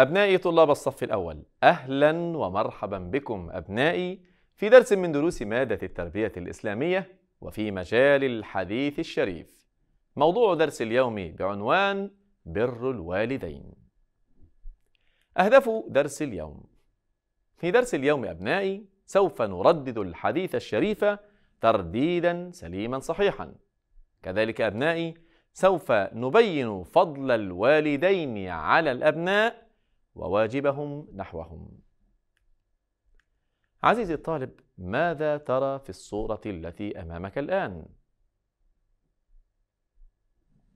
أبنائي طلاب الصف الأول أهلا ومرحبا بكم أبنائي في درس من دروس مادة التربية الإسلامية وفي مجال الحديث الشريف موضوع درس اليوم بعنوان بر الوالدين أهداف درس اليوم في درس اليوم أبنائي سوف نردد الحديث الشريف ترديدا سليما صحيحا كذلك أبنائي سوف نبين فضل الوالدين على الأبناء وواجبهم نحوهم عزيزي الطالب ماذا ترى في الصورة التي أمامك الآن؟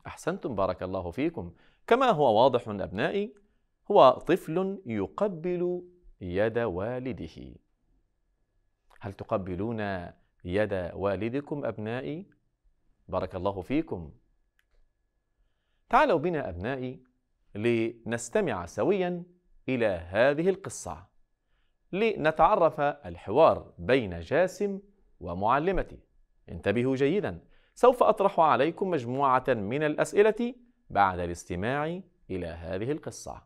أحسنتم بارك الله فيكم كما هو واضح أبنائي هو طفل يقبل يد والده هل تقبلون يد والدكم أبنائي؟ بارك الله فيكم. تعالوا بنا أبنائي لنستمع سويا إلى هذه القصة لنتعرف الحوار بين جاسم ومعلمته. انتبهوا جيدا، سوف أطرح عليكم مجموعة من الأسئلة بعد الاستماع إلى هذه القصة.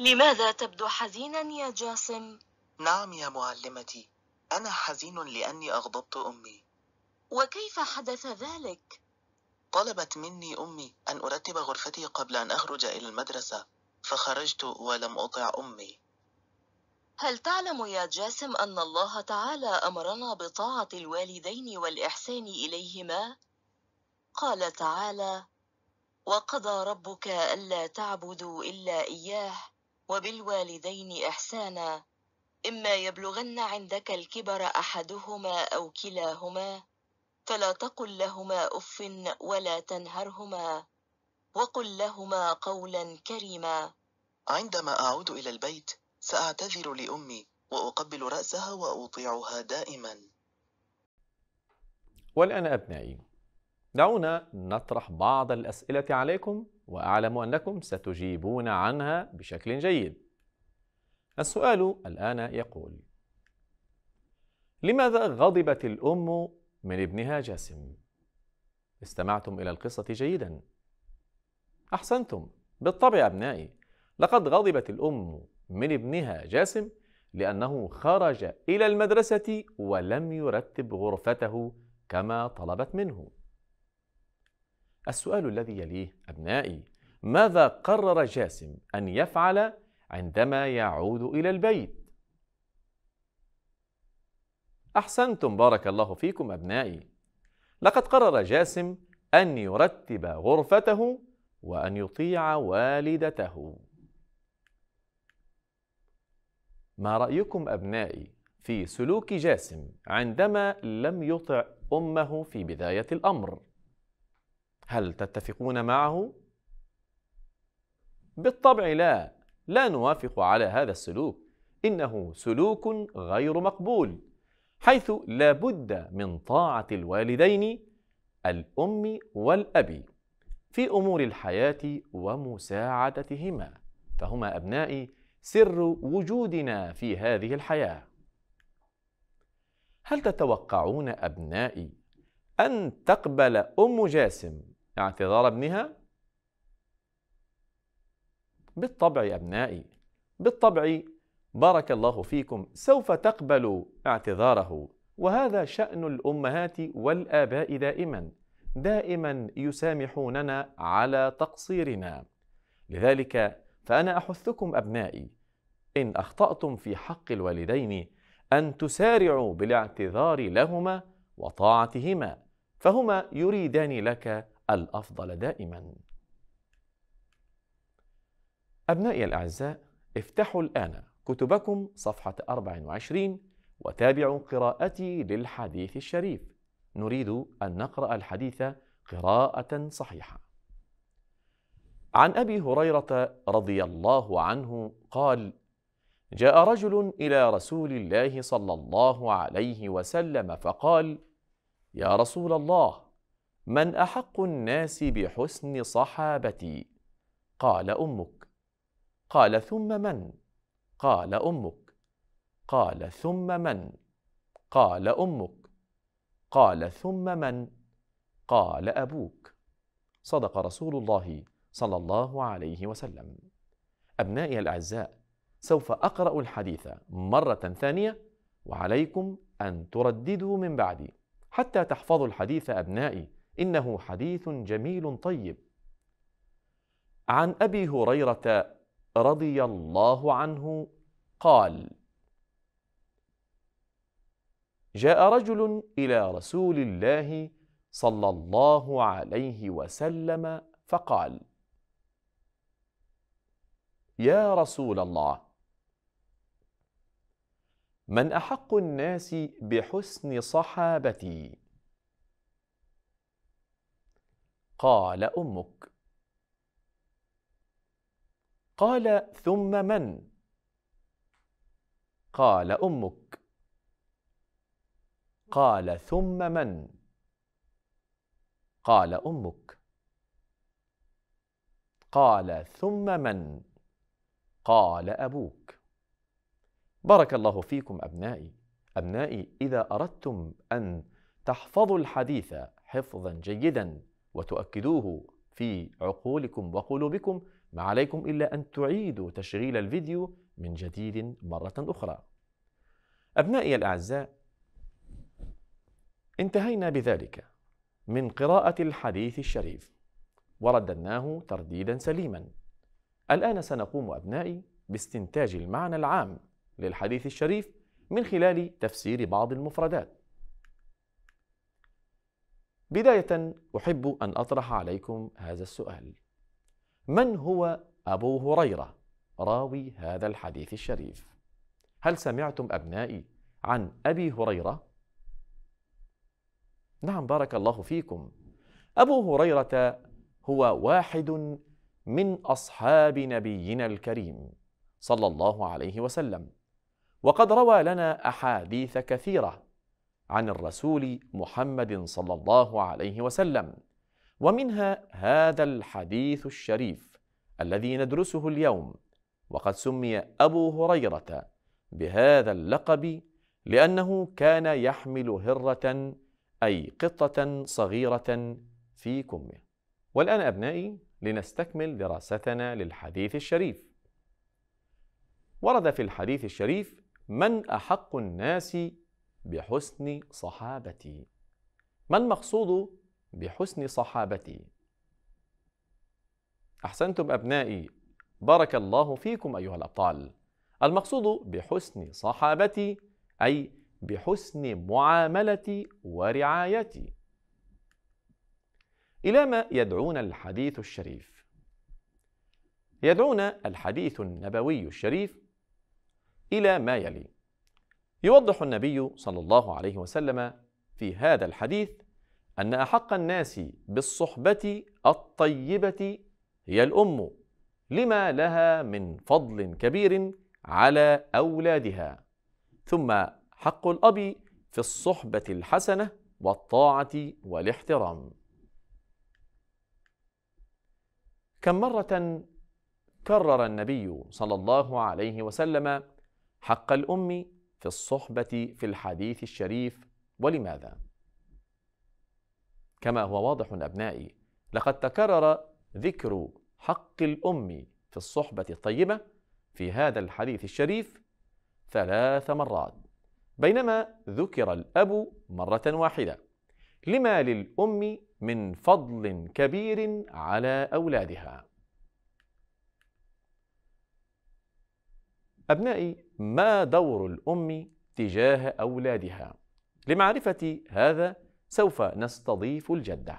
لماذا تبدو حزينا يا جاسم؟ نعم يا معلمتي أنا حزين لأني أغضبت أمي وكيف حدث ذلك؟ طلبت مني أمي أن أرتب غرفتي قبل أن أخرج إلى المدرسة فخرجت ولم أطع أمي هل تعلم يا جاسم أن الله تعالى أمرنا بطاعة الوالدين والإحسان إليهما؟ قال تعالى وقضى ربك ألا تعبدوا إلا إياه وبالوالدين إحسانا إما يبلغن عندك الكبر أحدهما أو كلاهما فلا تقل لهما أف ولا تنهرهما وقل لهما قولا كريما عندما أعود إلى البيت سأعتذر لأمي وأقبل رأسها وأطيعها دائما والآن أبنائي دعونا نطرح بعض الأسئلة عليكم وأعلم أنكم ستجيبون عنها بشكل جيد السؤال الآن يقول: لماذا غضبت الأم من ابنها جاسم؟ استمعتم إلى القصة جيدا. أحسنتم، بالطبع أبنائي، لقد غضبت الأم من ابنها جاسم لأنه خرج إلى المدرسة ولم يرتب غرفته كما طلبت منه. السؤال الذي يليه أبنائي: ماذا قرر جاسم أن يفعل عندما يعود إلى البيت أحسنتم بارك الله فيكم أبنائي لقد قرر جاسم أن يرتب غرفته وأن يطيع والدته ما رأيكم أبنائي في سلوك جاسم عندما لم يطع أمه في بداية الأمر؟ هل تتفقون معه؟ بالطبع لا لا نوافق على هذا السلوك إنه سلوك غير مقبول حيث لا بد من طاعة الوالدين الأم والأب في أمور الحياة ومساعدتهما فهما أبنائي سر وجودنا في هذه الحياة هل تتوقعون أبنائي أن تقبل أم جاسم اعتذار ابنها؟ بالطبع يا أبنائي بالطبع بارك الله فيكم سوف تقبلوا اعتذاره وهذا شأن الأمهات والآباء دائما دائما يسامحوننا على تقصيرنا لذلك فأنا أحثكم أبنائي إن أخطأتم في حق الوالدين أن تسارعوا بالاعتذار لهما وطاعتهما فهما يريدان لك الأفضل دائماً أبنائي الأعزاء افتحوا الآن كتبكم صفحة 24 وتابعوا قراءتي للحديث الشريف نريد أن نقرأ الحديث قراءة صحيحة عن أبي هريرة رضي الله عنه قال جاء رجل إلى رسول الله صلى الله عليه وسلم فقال يا رسول الله من أحق الناس بحسن صحابتي قال أمك قال ثم من قال امك قال ثم من قال امك قال ثم من قال ابوك صدق رسول الله صلى الله عليه وسلم ابنائي الاعزاء سوف اقرا الحديث مره ثانيه وعليكم ان ترددوا من بعدي حتى تحفظوا الحديث ابنائي انه حديث جميل طيب عن ابي هريره رضي الله عنه قال جاء رجل الى رسول الله صلى الله عليه وسلم فقال يا رسول الله من احق الناس بحسن صحابتي قال امك قال ثم من قال امك قال ثم من قال امك قال ثم من قال ابوك بارك الله فيكم ابنائي ابنائي اذا اردتم ان تحفظوا الحديث حفظا جيدا وتؤكدوه في عقولكم وقلوبكم ما عليكم إلا أن تعيدوا تشغيل الفيديو من جديد مرة أخرى أبنائي الأعزاء انتهينا بذلك من قراءة الحديث الشريف ورددناه ترديدا سليما الآن سنقوم أبنائي باستنتاج المعنى العام للحديث الشريف من خلال تفسير بعض المفردات بداية أحب أن أطرح عليكم هذا السؤال من هو أبو هريرة راوي هذا الحديث الشريف هل سمعتم أبنائي عن أبي هريرة؟ نعم بارك الله فيكم أبو هريرة هو واحد من أصحاب نبينا الكريم صلى الله عليه وسلم وقد روى لنا أحاديث كثيرة عن الرسول محمد صلى الله عليه وسلم ومنها هذا الحديث الشريف الذي ندرسه اليوم وقد سمي ابو هريره بهذا اللقب لانه كان يحمل هره اي قطه صغيره في كمه والان ابنائي لنستكمل دراستنا للحديث الشريف ورد في الحديث الشريف من احق الناس بحسن صحابتي ما المقصود بحسن صحابتي احسنتم ابنائي بارك الله فيكم ايها الابطال المقصود بحسن صحابتي اي بحسن معاملتي ورعايتي الى ما يدعون الحديث الشريف يدعون الحديث النبوي الشريف الى ما يلي يوضح النبي صلى الله عليه وسلم في هذا الحديث أن أحق الناس بالصحبة الطيبة هي الأم لما لها من فضل كبير على أولادها ثم حق الأب في الصحبة الحسنة والطاعة والاحترام كم مرة كرر النبي صلى الله عليه وسلم حق الأم في الصحبة في الحديث الشريف ولماذا؟ كما هو واضح أبنائي لقد تكرر ذكر حق الأم في الصحبة الطيبة في هذا الحديث الشريف ثلاث مرات بينما ذكر الأب مرة واحدة لما للأم من فضل كبير على أولادها أبنائي ما دور الأم تجاه أولادها؟ لمعرفة هذا سوف نستضيف الجدة.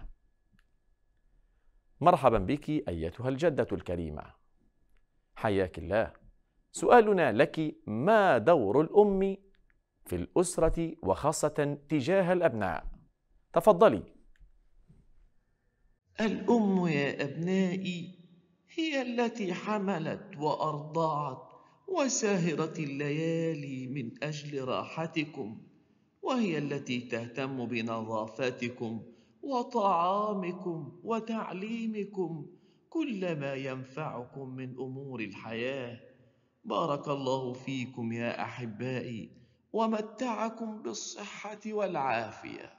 مرحبا بك أيتها الجدة الكريمة. حياك الله. سؤالنا لك ما دور الأم في الأسرة وخاصة تجاه الأبناء؟ تفضلي. الأم يا أبنائي هي التي حملت وأرضعت وساهرت الليالي من أجل راحتكم وهي التي تهتم بنظافتكم وطعامكم وتعليمكم كل ما ينفعكم من امور الحياه بارك الله فيكم يا احبائي ومتعكم بالصحه والعافيه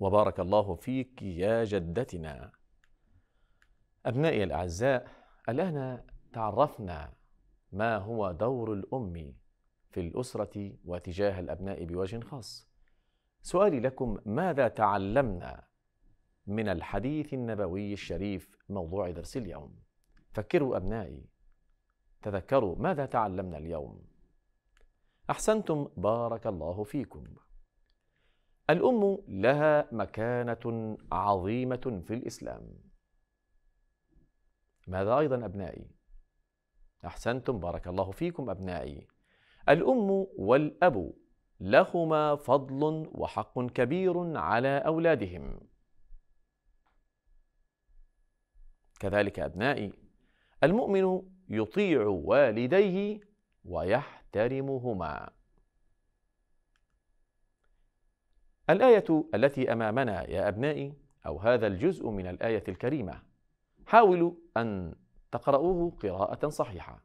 وبارك الله فيك يا جدتنا ابنائي الاعزاء الان تعرفنا ما هو دور الام في الاسره وتجاه الابناء بوجه خاص سؤالي لكم ماذا تعلمنا من الحديث النبوي الشريف موضوع درس اليوم فكروا أبنائي تذكروا ماذا تعلمنا اليوم أحسنتم بارك الله فيكم الأم لها مكانة عظيمة في الإسلام ماذا أيضا أبنائي أحسنتم بارك الله فيكم أبنائي الأم والأب لهما فضل وحق كبير على اولادهم كذلك ابنائي المؤمن يطيع والديه ويحترمهما الايه التي امامنا يا ابنائي او هذا الجزء من الايه الكريمه حاولوا ان تقرؤوه قراءه صحيحه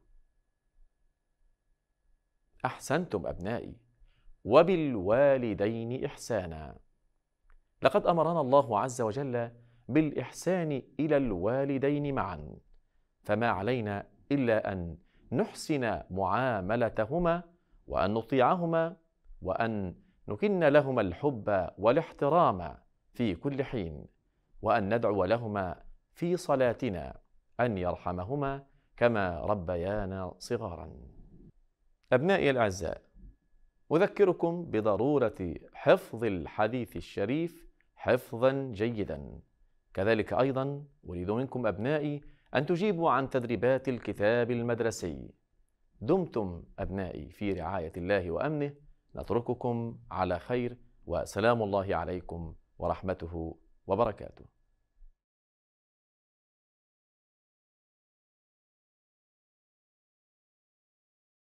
احسنتم ابنائي وبالوالدين إحسانا لقد أمرنا الله عز وجل بالإحسان إلى الوالدين معا فما علينا إلا أن نحسن معاملتهما وأن نطيعهما وأن نكن لهما الحب والاحترام في كل حين وأن ندعو لهما في صلاتنا أن يرحمهما كما ربيانا صغارا أبنائي الأعزاء أذكركم بضرورة حفظ الحديث الشريف حفظا جيدا كذلك أيضا أريد منكم أبنائي أن تجيبوا عن تدريبات الكتاب المدرسي دمتم أبنائي في رعاية الله وأمنه نترككم على خير وسلام الله عليكم ورحمته وبركاته